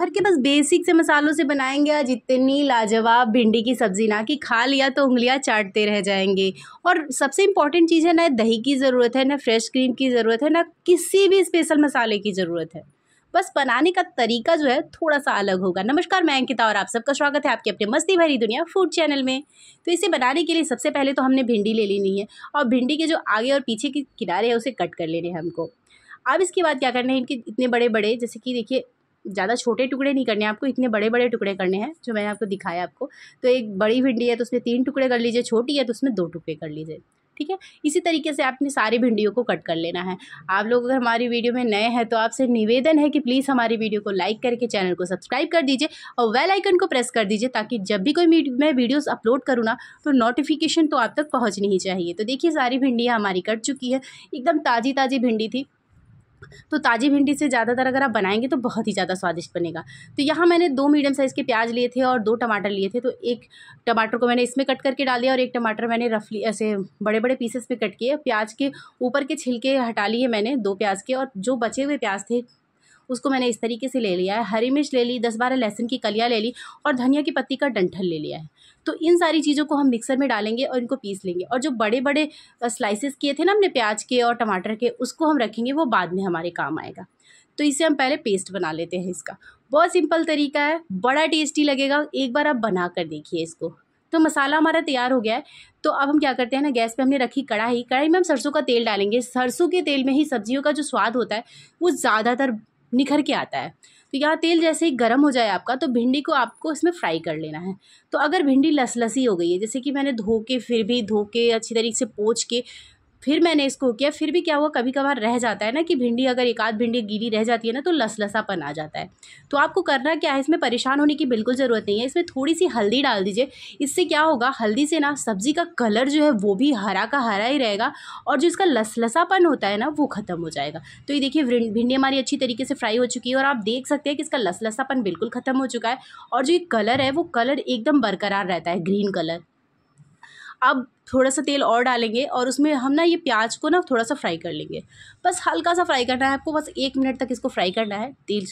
घर के बस बेसिक से मसालों से बनाएंगे आज इतनी लाजवाब भिंडी की सब्ज़ी ना कि खा लिया तो उंगलियां चाटते रह जाएंगे और सबसे इम्पॉर्टेंट चीज़ है ना दही की ज़रूरत है ना फ्रेश क्रीम की ज़रूरत है ना किसी भी स्पेशल मसाले की ज़रूरत है बस बनाने का तरीका जो है थोड़ा सा अलग होगा नमस्कार मैं अंकिता और आप सबका स्वागत है आपके अपने मस्ती भरी दुनिया फूड चैनल में तो इसे बनाने के लिए सबसे पहले तो हमने भिंडी ले लेनी है और भिंडी के जो आगे और पीछे के किनारे हैं उसे कट कर लेने हैं हमको अब इसके बाद क्या करना है इनके इतने बड़े बड़े जैसे कि देखिए ज़्यादा छोटे टुकड़े नहीं करने आपको इतने बड़े बड़े टुकड़े करने हैं जो मैंने आपको दिखाया आपको तो एक बड़ी भिंडी है तो उसमें तीन टुकड़े कर लीजिए छोटी है तो उसमें दो टुकड़े कर लीजिए ठीक है इसी तरीके से आपने सारी भिंडियों को कट कर लेना है आप लोग अगर हमारी वीडियो में नए हैं तो आपसे निवेदन है कि प्लीज़ हमारी वीडियो को लाइक करके चैनल को सब्सक्राइब कर दीजिए और वेल आइकन को प्रेस कर दीजिए ताकि जब भी कोई मैं वीडियोस अपलोड करूँ ना तो नोटिफिकेशन तो आप तक पहुँचनी ही चाहिए तो देखिए सारी भिंडियाँ हमारी कट चुकी है एकदम ताज़ी ताज़ी भिंडी थी तो ताज़ी भिंडी से ज़्यादातर अगर आप बनाएंगे तो बहुत ही ज़्यादा स्वादिष्ट बनेगा तो यहाँ मैंने दो मीडियम साइज़ के प्याज लिए थे और दो टमाटर लिए थे तो एक टमाटर को मैंने इसमें कट करके डाल दिया और एक टमाटर मैंने रफली ऐसे बड़े बड़े पीसेस में कट किए प्याज के ऊपर के छिलके हटा लिए मैंने दो प्याज के और जो बचे हुए प्याज थे उसको मैंने इस तरीके से ले लिया है हरी मिर्च ले ली दस बारह लहसुन की कलियाँ ले ली और धनिया की पत्ती का डंठल ले लिया है तो इन सारी चीज़ों को हम मिक्सर में डालेंगे और इनको पीस लेंगे और जो बड़े बड़े स्लाइसेस किए थे ना हमने प्याज के और टमाटर के उसको हम रखेंगे वो बाद में हमारे काम आएगा तो इसे हम पहले पेस्ट बना लेते हैं इसका बहुत सिंपल तरीका है बड़ा टेस्टी लगेगा एक बार आप बना कर देखिए इसको तो मसाला हमारा तैयार हो गया है तो अब हम क्या करते हैं ना गैस पे हमने रखी कढ़ाई कढ़ाई में हम सरसों का तेल डालेंगे सरसों के तेल में ही सब्जियों का जो स्वाद होता है वो ज़्यादातर निखर के आता है तो यहाँ तेल जैसे ही गर्म हो जाए आपका तो भिंडी को आपको इसमें फ्राई कर लेना है तो अगर भिंडी लसलसी हो गई है जैसे कि मैंने धो के फिर भी धो के अच्छी तरीके से पोच के फिर मैंने इसको किया फिर भी क्या हुआ कभी कभार रह जाता है ना कि भिंडी अगर एक आध भिंडी गीली रह जाती है ना तो लसलसापन आ जाता है तो आपको करना क्या है इसमें परेशान होने की बिल्कुल ज़रूरत नहीं है इसमें थोड़ी सी हल्दी डाल दीजिए इससे क्या होगा हल्दी से ना सब्ज़ी का कलर जो है वो भी हरा का हरा ही रहेगा और जो इसका लसलसापन होता है ना वो ख़त्म हो जाएगा तो ये देखिए भिंडी हमारी अच्छी तरीके से फ्राई हो चुकी है और आप देख सकते हैं कि इसका लसलसापन बिल्कुल ख़त्म हो चुका है और जो ये कलर है वो कलर एकदम बरकरार रहता है ग्रीन कलर अब थोड़ा सा तेल और डालेंगे और उसमें हम ना ये प्याज को ना थोड़ा सा फ्राई कर लेंगे बस हल्का सा फ्राई करना है आपको बस एक मिनट तक इसको फ्राई करना है तेल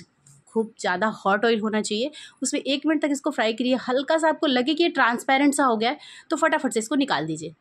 खूब ज़्यादा हॉट ऑयल होना चाहिए उसमें एक मिनट तक इसको फ्राई करिए हल्का सा आपको लगे कि ये ट्रांसपेरेंट सा हो गया है तो फटाफट से इसको निकाल दीजिए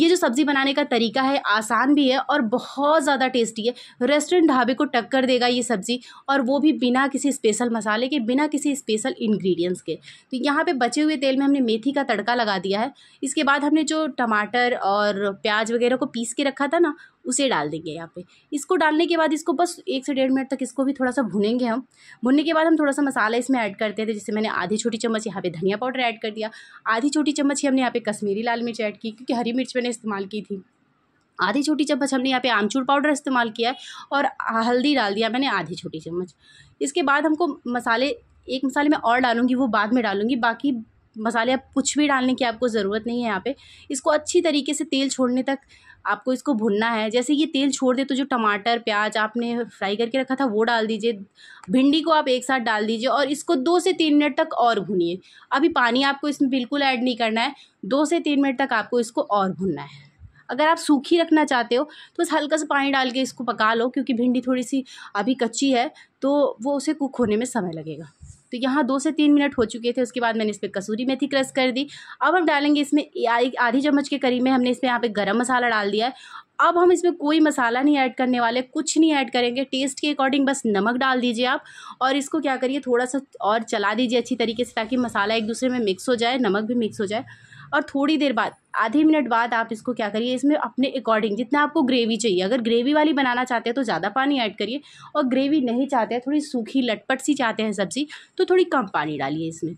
ये जो सब्ज़ी बनाने का तरीका है आसान भी है और बहुत ज़्यादा टेस्टी है रेस्टोरेंट ढाबे को टक्कर देगा ये सब्ज़ी और वो भी बिना किसी स्पेशल मसाले के बिना किसी स्पेशल इन्ग्रीडियंट्स के तो यहाँ पर बचे हुए तेल में हमने मेथी का तड़का लगा दिया है इसके बाद हमने जो टमाटर और प्याज वगैरह को पीस के रखा था ना उसे डाल देंगे यहाँ पे इसको डालने के बाद इसको बस एक से डेढ़ मिनट तक इसको भी थोड़ा सा भुनेंगे हम भुनने के बाद हम थोड़ा सा मसाला इसमें ऐड करते थे जैसे मैंने आधी छोटी चम्मच यहाँ पे धनिया पाउडर ऐड कर दिया आधी छोटी चम्मच ही हमने यहाँ पे कश्मीरी लाल मिर्च ऐड की क्योंकि हरी मिर्च मैंने इस्तेमाल की थी आधी छोटी चम्मच हमने यहाँ पे आमचूर पाउडर इस्तेमाल किया है और हल्दी डाल दिया मैंने आधी छोटी चम्मच इसके बाद हमको मसाले एक मसाले मैं और डालूंगी वो बाद में डालूंगी बाकी मसाले आप कुछ भी डालने की आपको ज़रूरत नहीं है यहाँ पे इसको अच्छी तरीके से तेल छोड़ने तक आपको इसको भुनना है जैसे ये तेल छोड़ दे तो जो टमाटर प्याज आपने फ्राई करके रखा था वो डाल दीजिए भिंडी को आप एक साथ डाल दीजिए और इसको दो से तीन मिनट तक और भुनिए अभी पानी आपको इसमें बिल्कुल ऐड नहीं करना है दो से तीन मिनट तक आपको इसको और भुनना है अगर आप सूखी रखना चाहते हो तो बस हल्का सा पानी डाल के इसको पका लो क्योंकि भिंडी थोड़ी सी अभी कच्ची है तो वो उसे कुक होने में समय लगेगा तो यहाँ दो से तीन मिनट हो चुके थे उसके बाद मैंने इस पर कसूरी मेथी क्रश कर दी अब हम डालेंगे इसमें आधी चम्मच के करीब में हमने इसमें यहाँ पे गरम मसाला डाल दिया है अब हम इसमें कोई मसाला नहीं ऐड करने वाले कुछ नहीं ऐड करेंगे टेस्ट के अकॉर्डिंग बस नमक डाल दीजिए आप और इसको क्या करिए थोड़ा सा और चला दीजिए अच्छी तरीके से ताकि मसाला एक दूसरे में मिक्स हो जाए नमक भी मिक्स हो जाए और थोड़ी देर बाद आधे मिनट बाद आप इसको क्या करिए इसमें अपने अकॉर्डिंग जितना आपको ग्रेवी चाहिए अगर ग्रेवी वाली बनाना चाहते हैं तो ज़्यादा पानी ऐड करिए और ग्रेवी नहीं चाहते हैं थोड़ी सूखी लटपट सी चाहते हैं सब्ज़ी तो थोड़ी कम पानी डालिए इसमें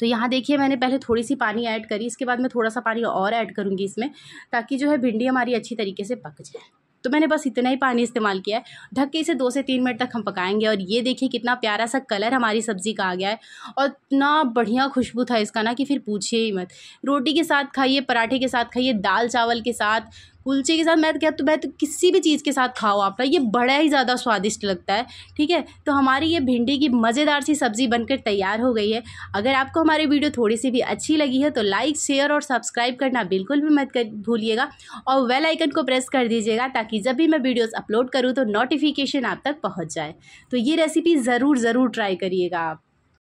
तो यहाँ देखिए मैंने पहले थोड़ी सी पानी ऐड करी इसके बाद मैं थोड़ा सा पानी और ऐड करूँगी इसमें ताकि जो है भिंडी हमारी अच्छी तरीके से पक जाए तो मैंने बस इतना ही पानी इस्तेमाल किया है ढक के इसे दो से तीन मिनट तक हम पकाएंगे और ये देखिए कितना प्यारा सा कलर हमारी सब्ज़ी का आ गया है और इतना बढ़िया खुशबू था इसका ना कि फिर पूछिए ही मत रोटी के साथ खाइए पराठे के साथ खाइए दाल चावल के साथ कुलचे के साथ मैं तो कहती मैं तो किसी भी चीज़ के साथ खाओ आप ये बड़ा ही ज़्यादा स्वादिष्ट लगता है ठीक है तो हमारी ये भिंडी की मज़ेदार सी सब्ज़ी बनकर तैयार हो गई है अगर आपको हमारी वीडियो थोड़ी सी भी अच्छी लगी है तो लाइक शेयर और सब्सक्राइब करना बिल्कुल भी मत भूलिएगा और वेल आइकन को प्रेस कर दीजिएगा ताकि जब भी मैं वीडियोस अपलोड करूँ तो नोटिफिकेशन आप तक पहुँच जाए तो ये रेसिपी ज़रूर ज़रूर ट्राई करिएगा आप